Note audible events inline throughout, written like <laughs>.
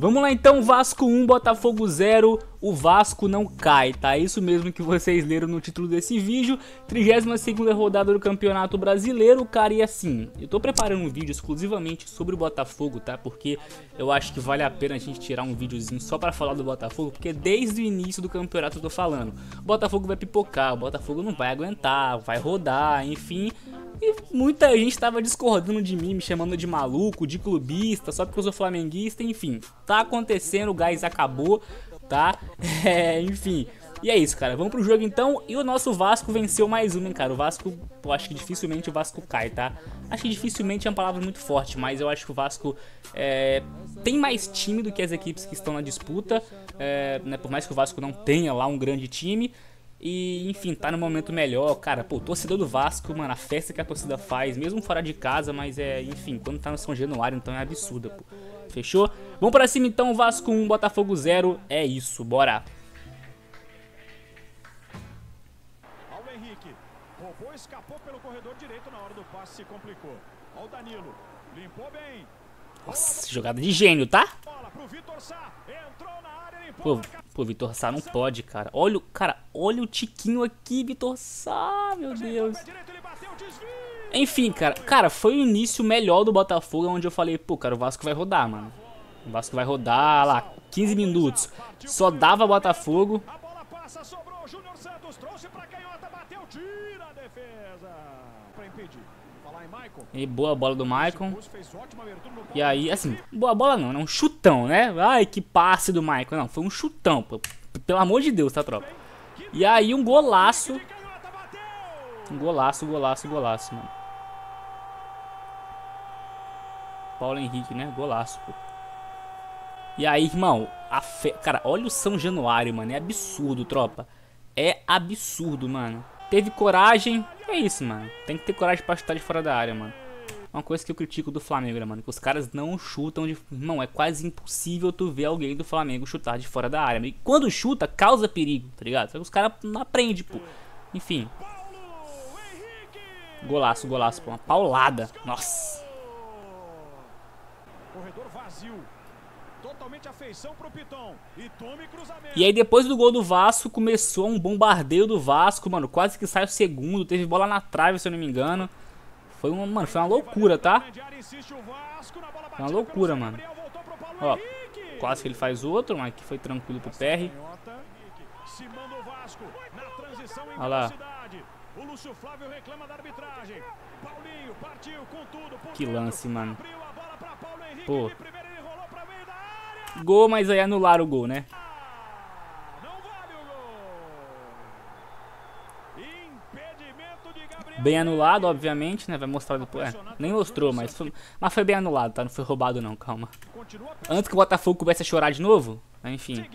Vamos lá então, Vasco 1, Botafogo 0, o Vasco não cai, tá? Isso mesmo que vocês leram no título desse vídeo, 32 segunda rodada do Campeonato Brasileiro, cara, e assim, eu tô preparando um vídeo exclusivamente sobre o Botafogo, tá? Porque eu acho que vale a pena a gente tirar um videozinho só pra falar do Botafogo, porque desde o início do campeonato eu tô falando, o Botafogo vai pipocar, o Botafogo não vai aguentar, vai rodar, enfim, e muita gente estava discordando de mim, me chamando de maluco, de clubista, só porque eu sou flamenguista, enfim. Tá acontecendo, o gás acabou, tá? <laughs> É, enfim. E é isso, cara. Vamos pro jogo então. E o nosso Vasco venceu mais um hein, cara. O Vasco, eu acho que dificilmente o Vasco cai, tá? Acho que dificilmente é uma palavra muito forte, mas eu acho que o Vasco é, tem mais time do que as equipes que estão na disputa. É, né, por mais que o Vasco não tenha lá um grande time. E, enfim, tá no momento melhor, cara. Pô, torcedor do Vasco, mano, a festa que a torcida faz, mesmo fora de casa, mas é, enfim, quando tá no São Januário, então é absurda, pô. Fechou? Vamos pra cima então, Vasco 1, Botafogo 0. É isso, bora. Ao Henrique, roubou, escapou pelo corredor direito na hora do passe, se complicou. Ao Danilo, limpou bem. Nossa, jogada de gênio, tá? Pô, pô Vitor Sá não pode, cara. Olha o, cara, Olha o tiquinho aqui, Vitor Sá, meu Deus. Enfim, cara. Cara, foi o início melhor do Botafogo, onde eu falei, pô, cara, o Vasco vai rodar, mano. O Vasco vai rodar, lá, 15 minutos. Só dava Botafogo. E boa bola do Maicon. E aí, assim, boa bola não, né? Um chutão, né? Ai, que passe do Maicon. Não, foi um chutão. Pelo amor de Deus, tá, tropa? E aí um golaço. Um golaço, golaço, golaço, mano. Paulo Henrique, né? Golaço, pô. E aí, irmão, a fe... cara, olha o São Januário, mano. É absurdo, tropa. É absurdo, mano. Teve coragem. É isso, mano. Tem que ter coragem pra chutar de fora da área, mano. É uma coisa que eu critico do Flamengo, né, mano? Que os caras não chutam de. Não, é quase impossível tu ver alguém do Flamengo chutar de fora da área. E quando chuta, causa perigo, tá ligado? os caras não aprendem, pô. Enfim. Golaço, golaço, pô. Uma paulada. Nossa. Corredor vazio. Piton, e, e aí depois do gol do Vasco, começou um bombardeio do Vasco, mano. Quase que sai o segundo. Teve bola na trave, se eu não me engano. Foi uma, mano, foi uma loucura, tá? Foi uma loucura, mano. Ó, quase que ele faz outro, mas que foi tranquilo pro PR. Olha lá. Que lance, mano. Pô. Gol, mas aí anularam o gol, né? Bem anulado, obviamente, né? Vai mostrar depois. É, nem mostrou, mas foi, mas foi bem anulado, tá? Não foi roubado não, calma. Antes que o Botafogo comece a chorar de novo, né? enfim.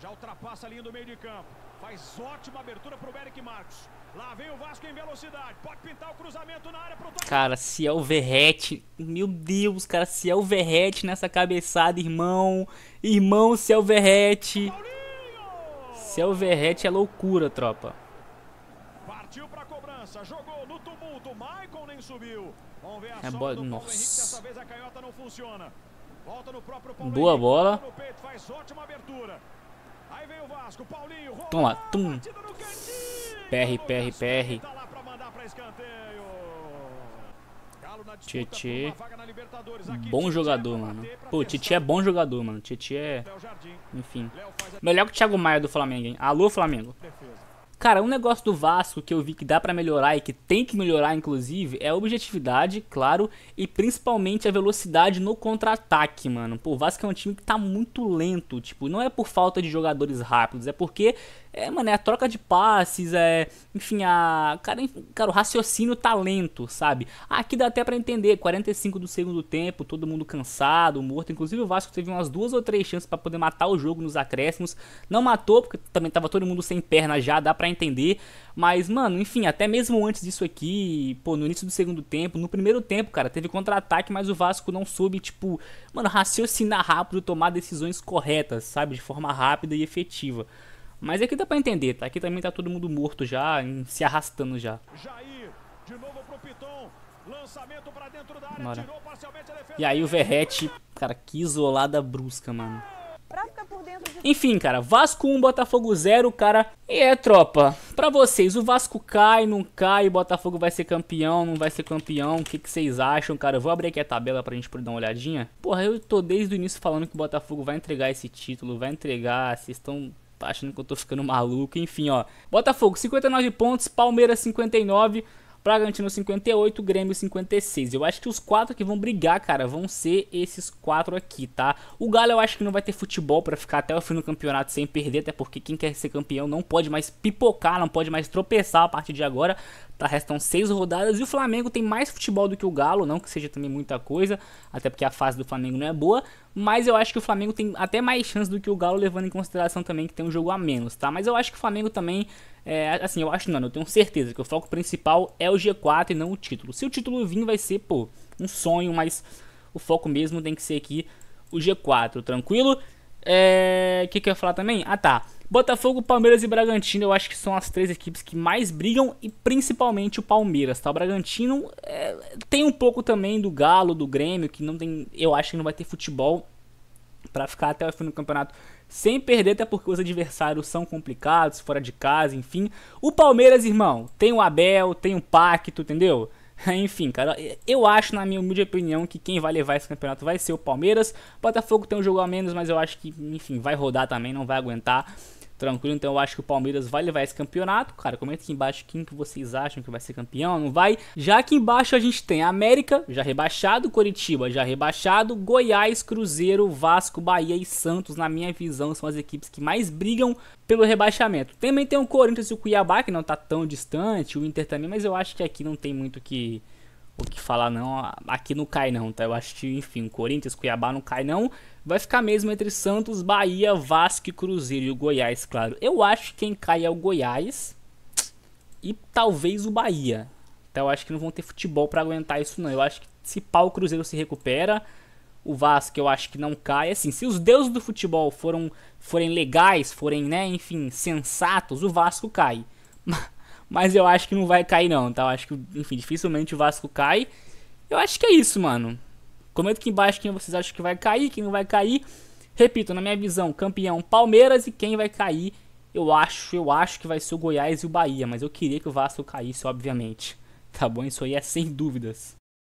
Já ultrapassa a linha do meio de campo. Faz ótima abertura pro Marcos. Lá vem o Vasco em velocidade. Pode pintar o cruzamento na área pro Cara, se é o Verrete. Meu Deus, cara, se é o Verrete nessa cabeçada, irmão. Irmão, se é o Verrete. Se é o Verrete é loucura, tropa. Partiu pra cobrança, jogou no tumulto, Maicon nem subiu. Vamos ver a é bola, nossa. dessa vez a canhota não funciona. Volta no próprio Boa bola. No peito, faz ótima abertura. Aí vem o Vasco, Paulinho. Rola, Toma tum. PR, PR, PR. Titi. Tietê. Bom é jogador, mano. Pô, Tietê é bom jogador, mano. Tietê é. Enfim. Melhor que o Thiago Maia do Flamengo, hein? Alô, Flamengo. Cara, um negócio do Vasco que eu vi que dá para melhorar e que tem que melhorar, inclusive, é a objetividade, claro, e principalmente a velocidade no contra-ataque, mano. Pô, o Vasco é um time que tá muito lento, tipo, não é por falta de jogadores rápidos, é porque, é, mano, é a troca de passes, é, enfim, a, cara, enfim, cara o raciocínio tá lento, sabe? Aqui dá até para entender, 45 do segundo tempo, todo mundo cansado, morto, inclusive o Vasco teve umas duas ou três chances para poder matar o jogo nos acréscimos, não matou, porque também tava todo mundo sem perna já, dá pra para entender. Mas, mano, enfim, até mesmo antes disso aqui, pô, no início do segundo tempo, no primeiro tempo, cara, teve contra-ataque, mas o Vasco não soube, tipo, mano, raciocinar rápido, tomar decisões corretas, sabe? De forma rápida e efetiva. Mas aqui dá pra entender, tá? Aqui também tá todo mundo morto já, se arrastando já. Jair, de novo pro Piton. Lançamento pra dentro da área, tirou parcialmente a defesa. E aí o Verrete, cara, que isolada brusca, mano. Enfim, cara, Vasco 1, Botafogo 0, cara. E é, tropa, pra vocês, o Vasco cai, não cai, o Botafogo vai ser campeão, não vai ser campeão, o que, que vocês acham, cara? Eu vou abrir aqui a tabela pra gente poder dar uma olhadinha. Porra, eu tô desde o início falando que o Botafogo vai entregar esse título, vai entregar, vocês estão achando que eu tô ficando maluco, enfim, ó. Botafogo, 59 pontos, Palmeiras, 59 Bragantino 58, Grêmio 56. Eu acho que os quatro que vão brigar, cara, vão ser esses quatro aqui, tá? O Galo eu acho que não vai ter futebol para ficar até o fim do campeonato sem perder, até porque quem quer ser campeão não pode mais pipocar, não pode mais tropeçar a partir de agora. Tá, restam seis rodadas e o Flamengo tem mais futebol do que o Galo, não que seja também muita coisa, até porque a fase do Flamengo não é boa, mas eu acho que o Flamengo tem até mais chance do que o Galo, levando em consideração também que tem um jogo a menos, tá? Mas eu acho que o Flamengo também, é, assim, eu acho não, eu tenho certeza que o foco principal é o G4 e não o título. Se o título vir, vai ser, pô, um sonho, mas o foco mesmo tem que ser aqui o G4, tranquilo? É. O que, que eu ia falar também? Ah, tá. Botafogo, Palmeiras e Bragantino, eu acho que são as três equipes que mais brigam e principalmente o Palmeiras, tá? O Bragantino é, tem um pouco também do Galo, do Grêmio, que não tem, eu acho que não vai ter futebol para ficar até o fim do campeonato sem perder, até porque os adversários são complicados, fora de casa, enfim. O Palmeiras, irmão, tem o Abel, tem o Pacto, entendeu? <laughs> Enfim, cara, eu acho, na minha humilde opinião, que quem vai levar esse campeonato vai ser o Palmeiras. Botafogo tem um jogo a menos, mas eu acho que, enfim, vai rodar também, não vai aguentar tranquilo. Então eu acho que o Palmeiras vai levar esse campeonato. Cara, comenta aqui embaixo quem que vocês acham que vai ser campeão, não vai. Já aqui embaixo a gente tem América, já rebaixado, Coritiba já rebaixado, Goiás, Cruzeiro, Vasco, Bahia e Santos, na minha visão, são as equipes que mais brigam pelo rebaixamento. Também tem o Corinthians e o Cuiabá, que não tá tão distante, o Inter também, mas eu acho que aqui não tem muito que o que falar não, aqui não cai não, tá? Eu acho que, enfim, Corinthians, Cuiabá não cai não. Vai ficar mesmo entre Santos, Bahia, Vasco, Cruzeiro e o Goiás, claro. Eu acho que quem cai é o Goiás e talvez o Bahia. Então Eu acho que não vão ter futebol para aguentar isso não. Eu acho que se pau o Cruzeiro se recupera, o Vasco eu acho que não cai. Assim, se os deuses do futebol foram, forem legais, forem, né, enfim, sensatos, o Vasco cai. <laughs> mas eu acho que não vai cair não, tá? Eu acho que, enfim, dificilmente o Vasco cai. Eu acho que é isso, mano. Comenta aqui embaixo quem vocês acham que vai cair, quem não vai cair. Repito, na minha visão, campeão Palmeiras e quem vai cair, eu acho, eu acho que vai ser o Goiás e o Bahia, mas eu queria que o Vasco caísse, obviamente. Tá bom? Isso aí é sem dúvidas.